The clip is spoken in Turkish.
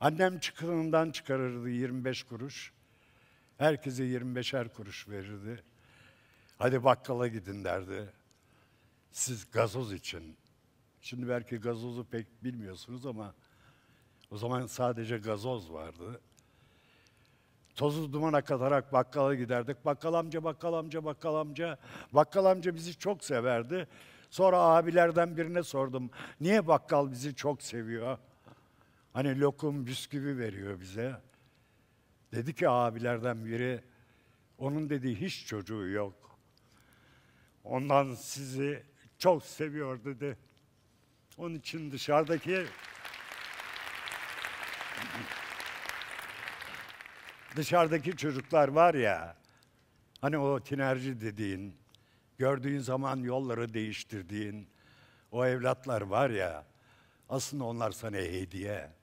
Annem çıkınından çıkarırdı 25 kuruş. Herkese 25'er kuruş verirdi. Hadi bakkala gidin derdi. Siz gazoz için. Şimdi belki gazozu pek bilmiyorsunuz ama o zaman sadece gazoz vardı. Tozu dumana katarak bakkala giderdik. Bakkal amca, bakkal amca, bakkal amca. Bakkal amca bizi çok severdi. Sonra abilerden birine sordum. Niye bakkal bizi çok seviyor? Hani lokum, bisküvi veriyor bize. Dedi ki abilerden biri, onun dediği hiç çocuğu yok. Ondan sizi çok seviyor dedi. Onun için dışarıdaki dışarıdaki çocuklar var ya, hani o tinerci dediğin, gördüğün zaman yolları değiştirdiğin o evlatlar var ya, aslında onlar sana hediye.